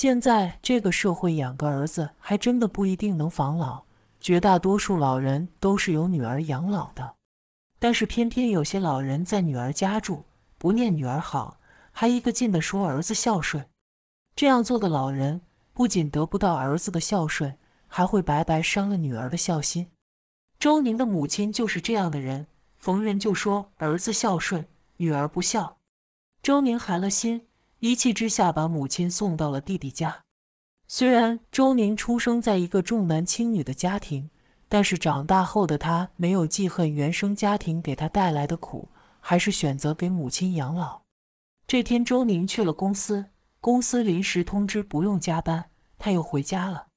现在这个社会，养个儿子还真的不一定能防老，绝大多数老人都是由女儿养老的。但是偏偏有些老人在女儿家住，不念女儿好，还一个劲的说儿子孝顺。这样做的老人不仅得不到儿子的孝顺，还会白白伤了女儿的孝心。周宁的母亲就是这样的人，逢人就说儿子孝顺，女儿不孝。周宁寒了心。一气之下，把母亲送到了弟弟家。虽然周宁出生在一个重男轻女的家庭，但是长大后的他没有记恨原生家庭给他带来的苦，还是选择给母亲养老。这天，周宁去了公司，公司临时通知不用加班，他又回家了。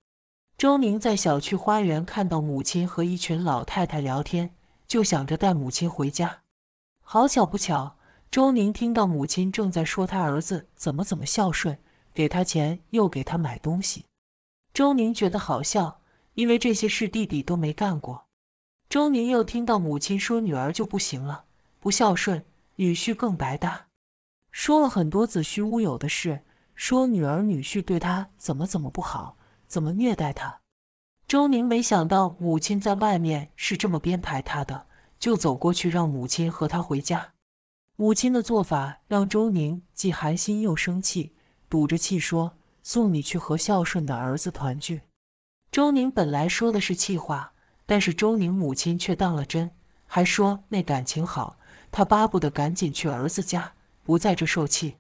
周宁在小区花园看到母亲和一群老太太聊天，就想着带母亲回家。好巧不巧。周宁听到母亲正在说他儿子怎么怎么孝顺，给他钱又给他买东西，周宁觉得好笑，因为这些事弟弟都没干过。周宁又听到母亲说女儿就不行了，不孝顺，女婿更白搭，说了很多子虚乌有的事，说女儿女婿对他怎么怎么不好，怎么虐待他。周宁没想到母亲在外面是这么编排他的，就走过去让母亲和他回家。母亲的做法让周宁既寒心又生气，赌着气说：“送你去和孝顺的儿子团聚。”周宁本来说的是气话，但是周宁母亲却当了真，还说：“那感情好，她巴不得赶紧去儿子家，不在这受气。”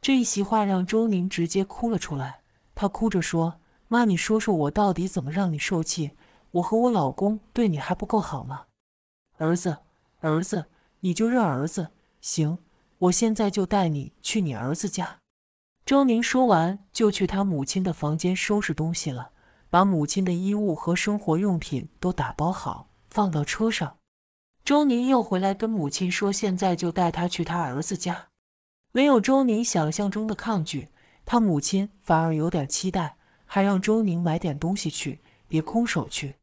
这一席话让周宁直接哭了出来。他哭着说：“妈，你说说我到底怎么让你受气？我和我老公对你还不够好吗？”儿子，儿子，你就认儿子。行，我现在就带你去你儿子家。周宁说完，就去他母亲的房间收拾东西了，把母亲的衣物和生活用品都打包好，放到车上。周宁又回来跟母亲说，现在就带他去他儿子家。没有周宁想象中的抗拒，他母亲反而有点期待，还让周宁买点东西去，别空手去。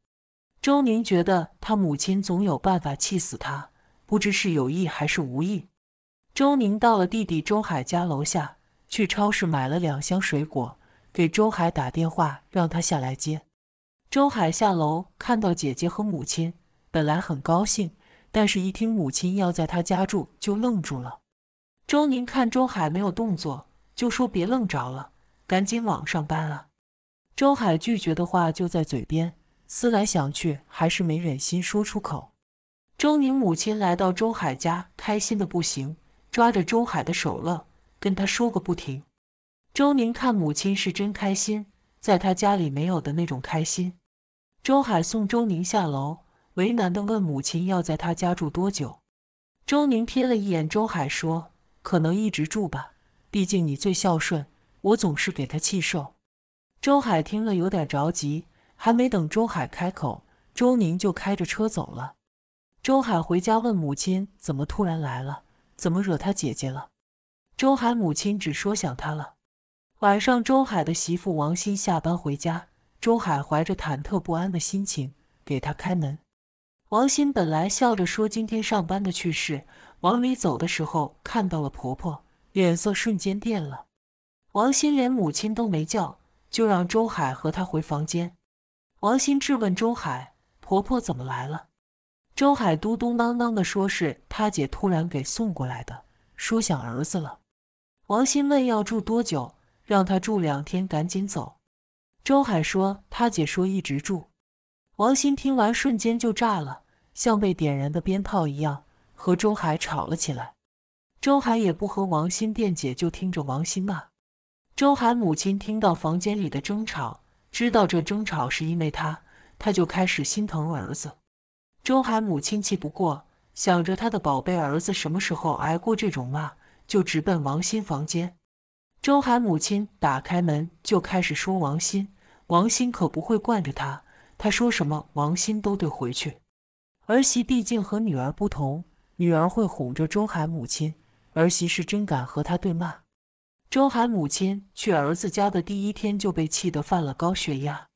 周宁觉得他母亲总有办法气死他。不知是有意还是无意，周宁到了弟弟周海家楼下，去超市买了两箱水果，给周海打电话，让他下来接。周海下楼看到姐姐和母亲，本来很高兴，但是一听母亲要在他家住，就愣住了。周宁看周海没有动作，就说别愣着了，赶紧往上搬啊。周海拒绝的话就在嘴边，思来想去，还是没忍心说出口。周宁母亲来到周海家，开心的不行，抓着周海的手乐，跟他说个不停。周宁看母亲是真开心，在他家里没有的那种开心。周海送周宁下楼，为难的问母亲要在他家住多久。周宁瞥了一眼周海，说：“可能一直住吧，毕竟你最孝顺，我总是给他气受。”周海听了有点着急，还没等周海开口，周宁就开着车走了。周海回家问母亲：“怎么突然来了？怎么惹他姐姐了？”周海母亲只说想他了。晚上，周海的媳妇王鑫下班回家，周海怀着忐忑不安的心情给她开门。王鑫本来笑着说：“今天上班的趣事。”往里走的时候，看到了婆婆，脸色瞬间变了。王鑫连母亲都没叫，就让周海和她回房间。王鑫质问周海：“婆婆怎么来了？”周海嘟嘟囔囔地说：“是他姐突然给送过来的，说想儿子了。”王鑫问：“要住多久？”让他住两天，赶紧走。周海说：“他姐说一直住。”王鑫听完瞬间就炸了，像被点燃的鞭炮一样，和周海吵了起来。周海也不和王鑫辩解，就听着王鑫骂。周海母亲听到房间里的争吵，知道这争吵是因为他，他就开始心疼儿子。周海母亲气不过，想着他的宝贝儿子什么时候挨过这种骂，就直奔王鑫房间。周海母亲打开门就开始说王鑫，王鑫可不会惯着他，他说什么王鑫都得回去。儿媳毕竟和女儿不同，女儿会哄着周海母亲，儿媳是真敢和他对骂。周海母亲去儿子家的第一天就被气得犯了高血压，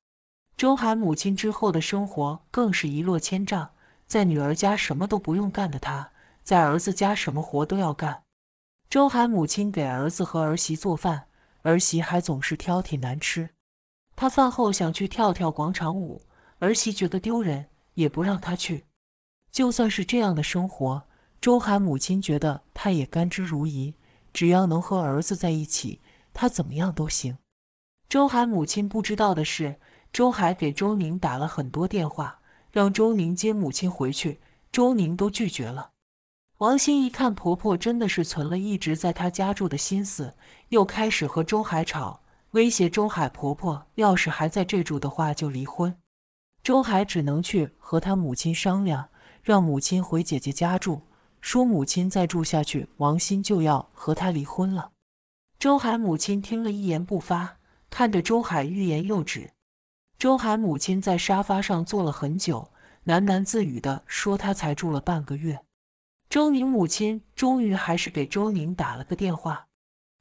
周海母亲之后的生活更是一落千丈。在女儿家什么都不用干的他，在儿子家什么活都要干。周海母亲给儿子和儿媳做饭，儿媳还总是挑剔难吃。他饭后想去跳跳广场舞，儿媳觉得丢人，也不让他去。就算是这样的生活，周海母亲觉得他也甘之如饴，只要能和儿子在一起，他怎么样都行。周海母亲不知道的是，周海给周宁打了很多电话。让周宁接母亲回去，周宁都拒绝了。王鑫一看婆婆真的是存了一直在她家住的心思，又开始和周海吵，威胁周海婆婆，要是还在这住的话就离婚。周海只能去和他母亲商量，让母亲回姐姐家住，说母亲再住下去，王鑫就要和他离婚了。周海母亲听了一言不发，看着周海欲言又止。周涵母亲在沙发上坐了很久，喃喃自语地说：“他才住了半个月。”周宁母亲终于还是给周宁打了个电话。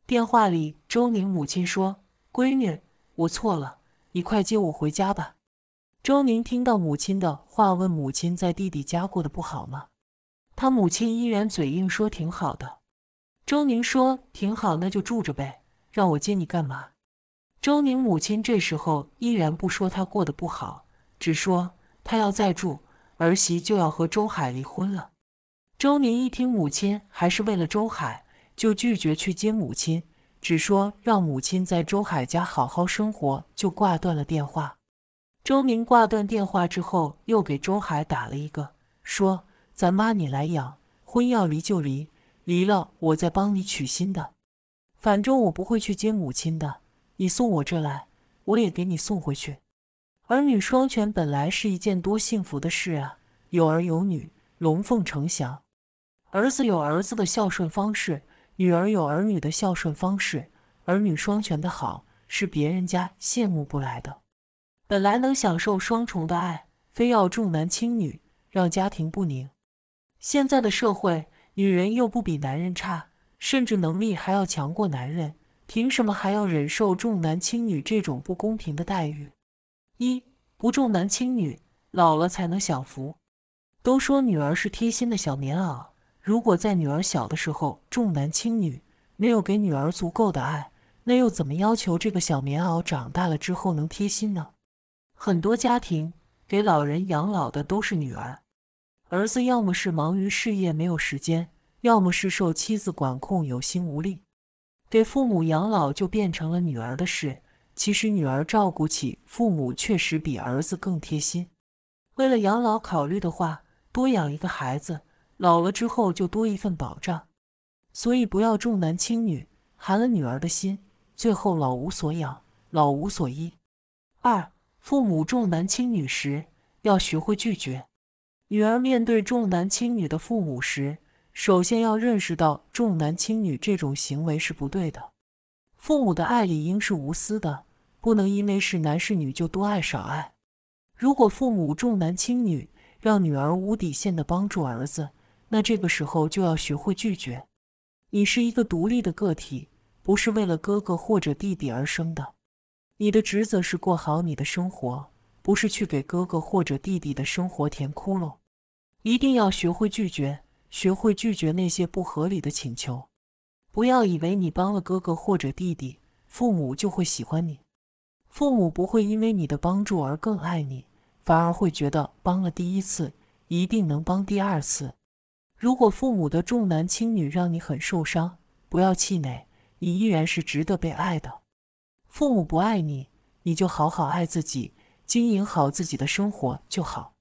电话里，周宁母亲说：“闺女，我错了，你快接我回家吧。”周宁听到母亲的话，问母亲：“在弟弟家过得不好吗？”他母亲依然嘴硬说：“挺好的。”周宁说：“挺好，那就住着呗，让我接你干嘛？”周宁母亲这时候依然不说他过得不好，只说他要再住，儿媳就要和周海离婚了。周宁一听母亲还是为了周海，就拒绝去接母亲，只说让母亲在周海家好好生活，就挂断了电话。周宁挂断电话之后，又给周海打了一个，说：“咱妈你来养，婚要离就离，离了我再帮你娶新的，反正我不会去接母亲的。”你送我这来，我也给你送回去。儿女双全本来是一件多幸福的事啊！有儿有女，龙凤呈祥。儿子有儿子的孝顺方式，女儿有儿女的孝顺方式。儿女双全的好，是别人家羡慕不来的。本来能享受双重的爱，非要重男轻女，让家庭不宁。现在的社会，女人又不比男人差，甚至能力还要强过男人。凭什么还要忍受重男轻女这种不公平的待遇？一不重男轻女，老了才能享福。都说女儿是贴心的小棉袄，如果在女儿小的时候重男轻女，没有给女儿足够的爱，那又怎么要求这个小棉袄长大了之后能贴心呢？很多家庭给老人养老的都是女儿，儿子要么是忙于事业没有时间，要么是受妻子管控有心无力。给父母养老就变成了女儿的事。其实女儿照顾起父母确实比儿子更贴心。为了养老考虑的话，多养一个孩子，老了之后就多一份保障。所以不要重男轻女，寒了女儿的心，最后老无所养，老无所依。二、父母重男轻女时，要学会拒绝。女儿面对重男轻女的父母时，首先要认识到重男轻女这种行为是不对的。父母的爱理应是无私的，不能因为是男是女就多爱少爱。如果父母重男轻女，让女儿无底线的帮助儿子，那这个时候就要学会拒绝。你是一个独立的个体，不是为了哥哥或者弟弟而生的。你的职责是过好你的生活，不是去给哥哥或者弟弟的生活填窟窿。一定要学会拒绝。学会拒绝那些不合理的请求，不要以为你帮了哥哥或者弟弟，父母就会喜欢你。父母不会因为你的帮助而更爱你，反而会觉得帮了第一次，一定能帮第二次。如果父母的重男轻女让你很受伤，不要气馁，你依然是值得被爱的。父母不爱你，你就好好爱自己，经营好自己的生活就好。